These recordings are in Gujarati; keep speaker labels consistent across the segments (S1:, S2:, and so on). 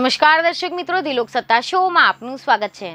S1: નમસ્કાર દર્શક મિત્રો દિલોક સત્તા શોમાં આપનું સ્વાગત છે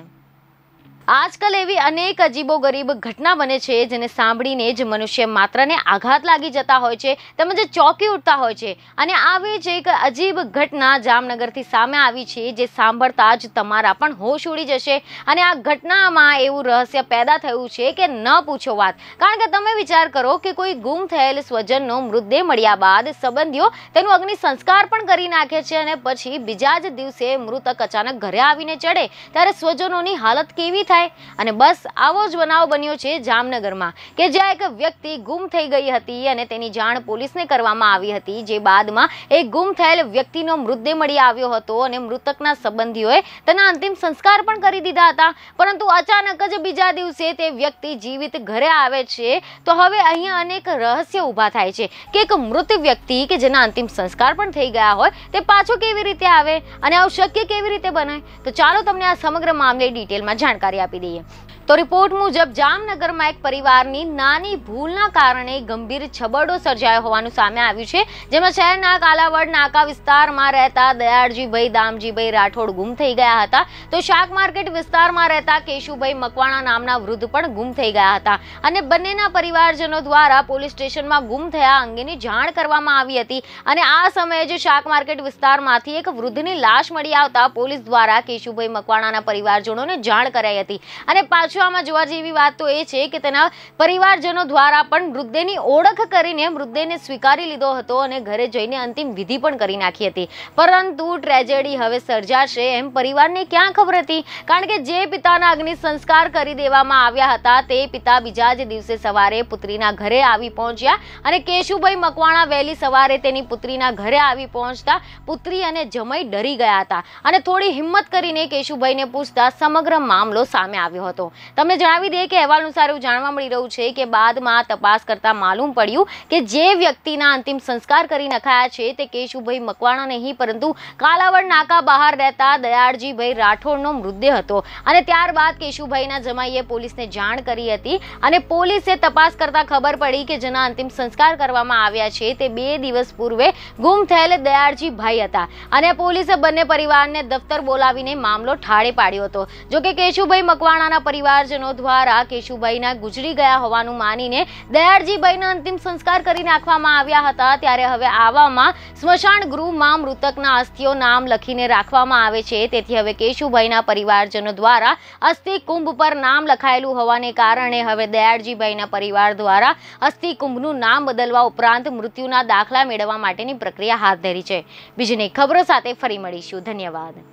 S1: આજકાલ એવી અનેક અજીબો ગરીબ ઘટના બને છે જેને સાંભળીને જ મનુષ્ય માત્રને આઘાત લાગી જતા હોય છે તેમજ ચોંકી ઉઠતા હોય છે અને આવી જ એક અજીબ ઘટના જામનગરથી સામે આવી છે જે સાંભળતા જ તમારા પણ હોશ ઉડી જશે અને આ ઘટનામાં એવું રહસ્ય પેદા થયું છે કે ન પૂછો વાત કારણ કે તમે વિચાર કરો કે કોઈ ગુમ થયેલ સ્વજનનો મૃતદેહ મળ્યા બાદ સંબંધીઓ તેનું અગ્નિ સંસ્કાર પણ કરી નાખે છે અને પછી બીજા જ દિવસે મૃતક અચાનક ઘરે આવીને ચડે ત્યારે સ્વજનોની હાલત કેવી થાય અને બસ આવો જ બનાવ બન્યો છે જામનગરમાં કે જ્યાં એક વ્યક્તિ ગુમ થઈ ગઈ હતી અને તેની જાણ પોલીસને કરવામાં આવી હતી જે બાદમાં એ ગુમ થયેલ વ્યક્તિનો મૃતદેહ મળી આવ્યો હતો અને મૃતકના સંબંધીઓએ તેના અંતિમ સંસ્કાર પણ કરી દીધા હતા પરંતુ અચાનક જ બીજા દિવસે તે વ્યક્તિ જીવિત ઘરે આવે છે તો હવે અહીંયા અનેક રહસ્ય ઊભા થાય છે કે એક મૃત વ્યક્તિ કે જેના અંતિમ સંસ્કાર પણ થઈ ગયા હોય તે પાછો કેવી રીતે આવે અને આવું શક્ય કેવી રીતે બને તો ચાલો તમને આ સમગ્ર મામલે ડિટેલમાં જાણકારી අපිරිය તો રિપોર્ટ મુજબ જામનગરમાં એક પરિવારની નાની ભૂલના કારણે ગંભીર છબરડો સર્જાયો હોવાનું સામે આવ્યું છે જેમાં શહેરના કાલાવડ નાકા વિસ્તારમાં રહેતા દયાળજીભાઈ દામજીભાઈ રાઠોડ ગુમ થઈ ગયા હતા તો શાક માર્કેટ વિસ્તારમાં રહેતા કેશુભાઈ મકવાણા નામના વૃદ્ધ પણ ગુમ થઈ ગયા હતા અને બંનેના પરિવારજનો દ્વારા પોલીસ સ્ટેશનમાં ગુમ થયા અંગેની જાણ કરવામાં આવી હતી અને આ સમયે જ શાક માર્કેટ વિસ્તારમાંથી એક વૃદ્ધની લાશ મળી આવતા પોલીસ દ્વારા કેશુભાઈ મકવાણાના પરિવારજનોને જાણ કરાઈ હતી અને પાછળ છો આમાં જોવા જેવી વાત તો એ છે કે તેના પરિવારજનો દ્વારા પણ મૃતદેહની ઓળખ કરીને મૃતદેહને સ્વીકારી લીધો હતો અને ઘરે જઈને અંતિમ વિધિ પણ કરી નાખી હતી પરંતુ ટ્રેજેડી હવે સર્જાશે એમ પરિવારને ક્યાં ખબર હતી કારણ કે જે પિતાના અગ્નિ સંસ્કાર કરી દેવામાં આવ્યા હતા તે પિતા બીજા જ દિવસે સવારે પુત્રીના ઘરે આવી પહોંચ્યા અને કેશુભાઈ મકવાણા વહેલી સવારે તેની પુત્રીના ઘરે આવી પહોંચતા પુત્રી અને જમઈ ડરી ગયા હતા અને થોડી હિંમત કરીને કેશુભાઈને પૂછતા સમગ્ર મામલો સામે આવ્યો હતો તમને જણાવી દઈએ કે અહેવાલ અનુસાર એવું જાણવા મળી રહ્યું છે કે બાદમાં તપાસ કરતા માલુમ પડ્યું કે જે વ્યક્તિના અંતિમ સંસ્કાર કરી નખાયા છે તે કેશુભાઈ મકવાણા નહીં પરંતુ કાલાવડ નાકા બહાર રહેતા દયાળજીભાઈ રાઠોડનો મૃતદેહ હતો અને ત્યારબાદ કેશુભાઈના જમાઈએ પોલીસને જાણ કરી હતી અને પોલીસે તપાસ કરતા ખબર પડી કે જેના અંતિમ સંસ્કાર કરવામાં આવ્યા છે તે બે દિવસ પૂર્વે ગુમ થયેલ દયાળજી ભાઈ હતા અને પોલીસે બંને પરિવારને દફતર બોલાવીને મામલો ઠાળે પાડ્યો હતો જોકે કેશુભાઈ મકવાણાના પરિવાર પરિવારજનો દ્વારા કેશુભાઈના ગુજરી ગયા હોવાનું માનીને દયાળજીભાઈના અંતિમ સંસ્કાર કરી નાખવામાં આવ્યા હતા ત્યારે હવે આવામાં સ્મશાન ગૃહમાં મૃતકના અસ્થિઓ નામ લખીને રાખવામાં આવે છે તેથી હવે કેશુભાઈના પરિવારજનો દ્વારા અસ્થિ કુંભ પર નામ લખાયેલું હોવાને કારણે હવે દયાળજીભાઈના પરિવાર દ્વારા અસ્થિ કુંભનું નામ બદલવા ઉપરાંત મૃત્યુના દાખલા મેળવવા માટેની પ્રક્રિયા હાથ ધરી છે બીજીની ખબરો સાથે ફરી મળીશું ધન્યવાદ